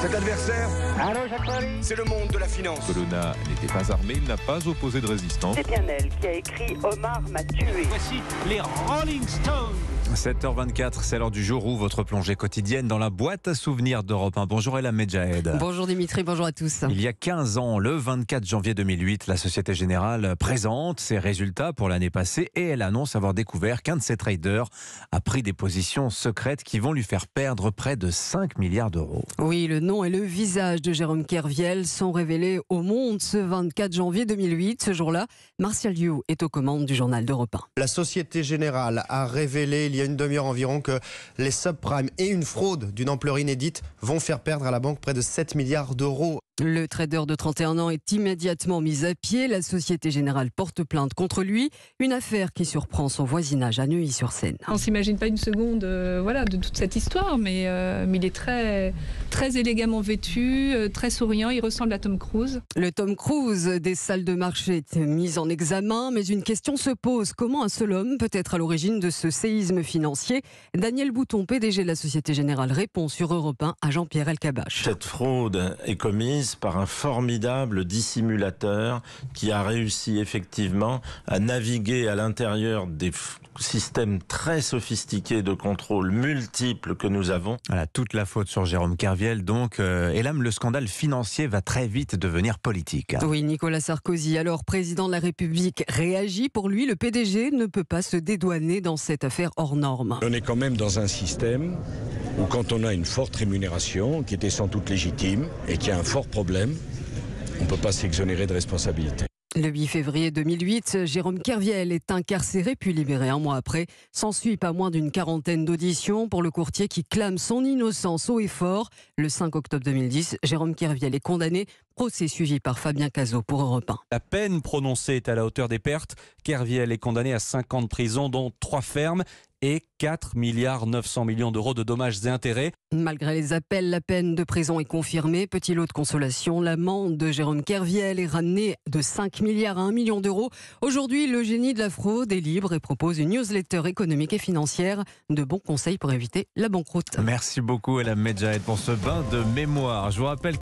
Cet adversaire, c'est le monde de la finance. Colonna n'était pas armé, il n'a pas opposé de résistance. C'est bien elle qui a écrit Omar m'a tué. Voici les Rolling Stones. 7h24, c'est l'heure du jour où votre plongée quotidienne dans la boîte à souvenirs d'Europe 1. Bonjour la Medjahed. Bonjour Dimitri, bonjour à tous. Il y a 15 ans, le 24 janvier 2008, la Société Générale présente ses résultats pour l'année passée et elle annonce avoir découvert qu'un de ses traders a pris des positions secrètes qui vont lui faire perdre près de 5 milliards d'euros. Oui, le nom et le visage de Jérôme Kerviel sont révélés au monde ce 24 janvier 2008. Ce jour-là, Martial Liu est aux commandes du journal d'Europe 1. La Société Générale a révélé il il y a une demi-heure environ que les subprimes et une fraude d'une ampleur inédite vont faire perdre à la banque près de 7 milliards d'euros. Le trader de 31 ans est immédiatement mis à pied. La Société Générale porte plainte contre lui. Une affaire qui surprend son voisinage à Neuilly-sur-Seine. On s'imagine pas une seconde euh, voilà, de toute cette histoire, euh, mais, il est très, très élégamment vêtu, euh, très souriant. Il ressemble à Tom Cruise. Le Tom Cruise des salles de marché est mis en examen, mais une question se pose. Comment un seul homme peut être à l'origine de ce séisme financier Daniel Bouton, PDG de la Société Générale, répond sur Europe 1 à Jean-Pierre Elkabach. Cette fraude est commise par un formidable dissimulateur qui a réussi effectivement à naviguer à l'intérieur des systèmes très sophistiqués de contrôle multiples que nous avons. Voilà, toute la faute sur Jérôme Kerviel, donc. Euh, et là, le scandale financier va très vite devenir politique. Oui, Nicolas Sarkozy, alors président de la République, réagit. Pour lui, le PDG ne peut pas se dédouaner dans cette affaire hors norme. On est quand même dans un système ou quand on a une forte rémunération qui était sans doute légitime et qui a un fort problème, on ne peut pas s'exonérer de responsabilité. Le 8 février 2008, Jérôme Kerviel est incarcéré puis libéré un mois après. S'ensuit pas moins d'une quarantaine d'auditions pour le courtier qui clame son innocence haut et fort. Le 5 octobre 2010, Jérôme Kerviel est condamné. Procès suivi par Fabien Cazot pour Europe 1. La peine prononcée est à la hauteur des pertes. Kerviel est condamné à 5 ans de prison, dont 3 fermes et 4 milliards 900 millions d'euros de dommages et intérêts. Malgré les appels, la peine de prison est confirmée. Petit lot de consolation, l'amende de Jérôme Kerviel est ramenée de 5 milliards à 1 million d'euros. Aujourd'hui, le génie de la fraude est libre et propose une newsletter économique et financière de bons conseils pour éviter la banqueroute. Merci beaucoup à la Medjahed pour ce bain de mémoire. Je vous rappelle